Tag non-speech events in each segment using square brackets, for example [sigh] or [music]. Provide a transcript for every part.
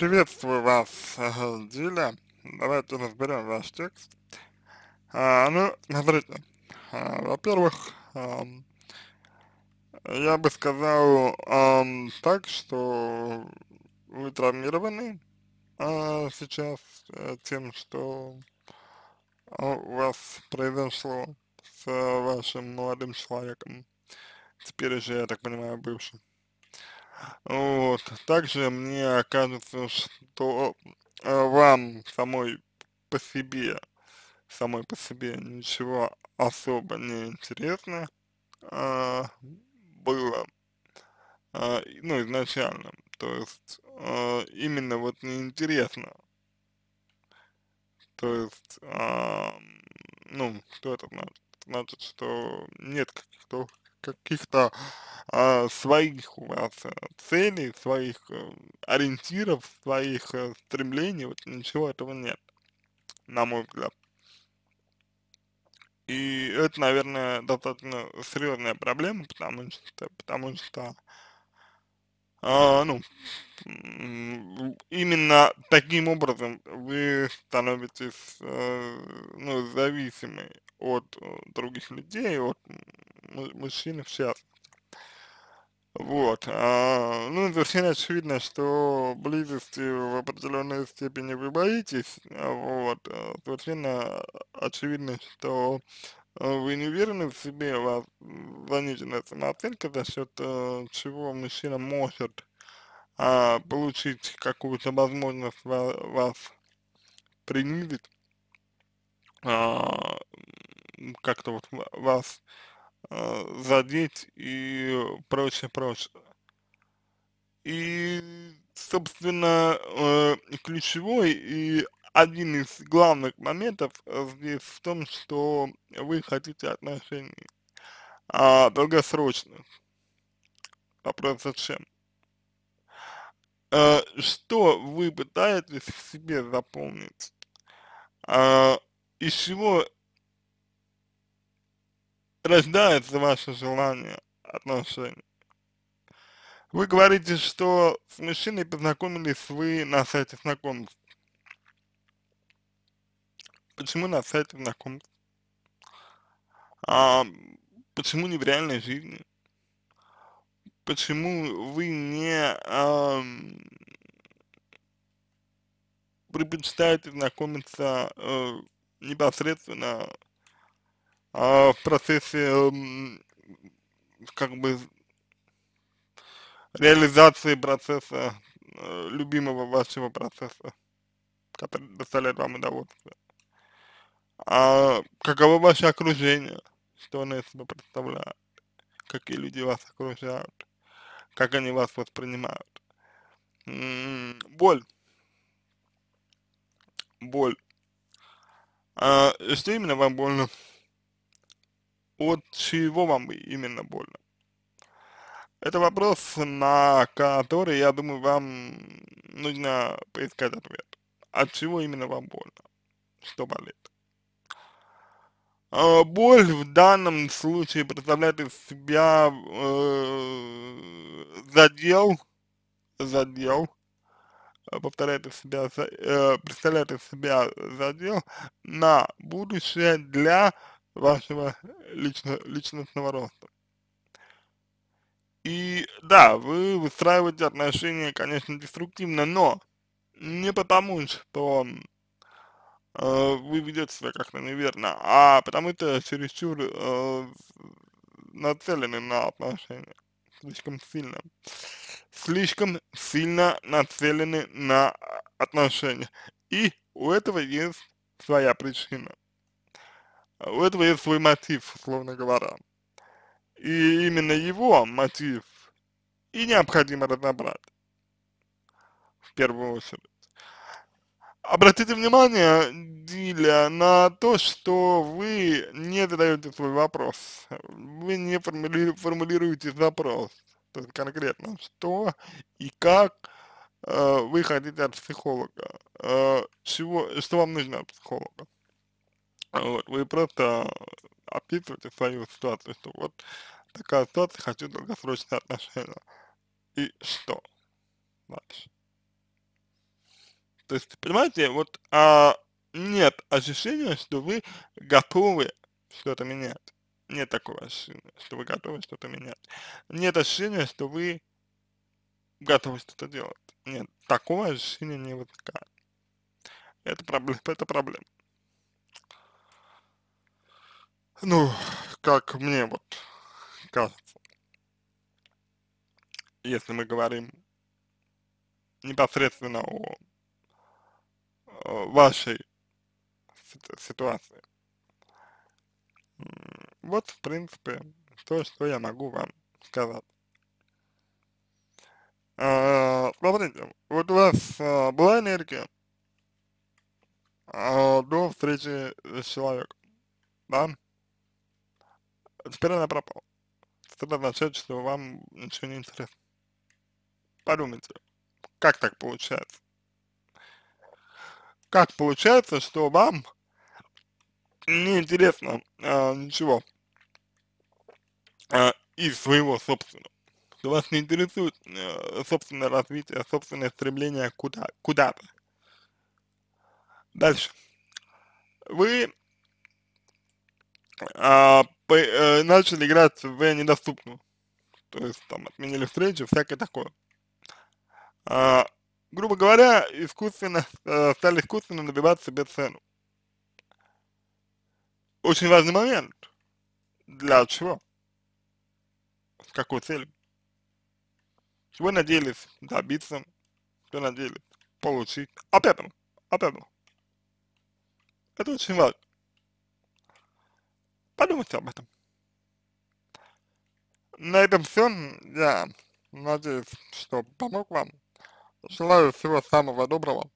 Приветствую вас, э, Диля. Давайте разберем ваш текст. А, ну, смотрите, а, во-первых, а, я бы сказал а, так, что вы травмированы а, сейчас а, тем, что у вас произошло с вашим молодым человеком, теперь же, я так понимаю, бывшим. Вот. Также мне кажется, что э, вам самой по себе, самой по себе ничего особо не интересно а, было, а, ну, изначально, то есть а, именно вот неинтересно, то есть, а, ну, что это значит? значит, что нет каких-то каких-то э, своих у вас э, целей, своих э, ориентиров, своих э, стремлений, вот ничего этого нет, на мой взгляд. И это, наверное, достаточно серьезная проблема, потому что, потому что э, ну, именно таким образом вы становитесь э, ну, зависимы от э, других людей, от мужчины все. Вот. А, ну, совершенно очевидно, что близости в определенной степени вы боитесь. А, вот. А, совершенно очевидно, что а, вы не уверены в себе, у вас занижена самооценка, за счет э, чего мужчина может э, получить какую-то возможность вас, вас принизить, э, как-то вот вас Э, задеть и прочее, прочее. И, собственно, э, ключевой и один из главных моментов э, здесь в том, что вы хотите отношений а, долгосрочных. Вопрос зачем? что вы пытаетесь в себе заполнить? А, из чего рождается ваше желание отношений. Вы говорите, что с мужчиной познакомились вы на сайте знакомств. Почему на сайте знакомств? А, почему не в реальной жизни? Почему вы не а, предпочитаете знакомиться а, непосредственно а, в процессе эм, как бы реализации процесса, э, любимого вашего процесса, который доставляет вам удовольствие. А каково ваше окружение, что оно из себя представляет, какие люди вас окружают, как они вас воспринимают. М м-м, -м боль. Боль. А, что именно вам больно? от чего вам именно больно? Это вопрос, на который, я думаю, вам нужно поискать ответ. От чего именно вам больно? Что болит? А, боль в данном случае представляет из себя э, задел, задел, э, повторяет из себя, э, представляет из себя задел на будущее для вашего лично, личностного роста. И да, вы выстраиваете отношения, конечно, деструктивно, но не потому, что э, вы ведете себя как-то неверно, а потому что чересчур э, нацелены на отношения, слишком сильно, слишком сильно нацелены на а, отношения. И у этого есть своя причина. У этого есть свой мотив, условно говоря. И именно его мотив и необходимо разобрать. В первую очередь. Обратите внимание, Диля, на то, что вы не задаете свой вопрос. Вы не формули формулируете запрос. То есть конкретно, что и как э, вы хотите от психолога. Э, чего, что вам нужно от психолога. Вот, вы просто э, описываете свою ситуацию, что вот такая ситуация, хочу долгосрочные отношения. И что дальше? То есть, понимаете, вот а, нет ощущения, что вы готовы что-то менять. Нет такого ощущения, что вы готовы что-то менять. Нет ощущения, что вы готовы что-то делать. Нет, такого ощущения не возникает. Это, проблем, [laughs] это проблема. Ну, как мне вот кажется, если мы говорим непосредственно о, о э, вашей ситуации. Вот, в принципе, то, что я могу вам сказать. А, смотрите, вот у вас а, была энергия а, до встречи с человеком, да? теперь она пропала. Это означает, что вам ничего не интересно. Подумайте, как так получается? Как получается, что вам не интересно а, ничего а, из своего собственного? Что вас не интересует а, собственное развитие, собственное стремление куда, куда Дальше. Вы а, по, э, начали играть в недоступную. То есть там отменили встречи, всякое такое. А, грубо говоря, искусственно, э, стали искусственно набивать себе цену. Очень важный момент. Для чего? С какой целью? Чего надеялись добиться? Что надеялись получить? Опять, же, опять. же. Это очень важно. Подумайте об этом. На этом все. Я надеюсь, что помог вам. Желаю всего самого доброго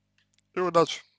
и удачи.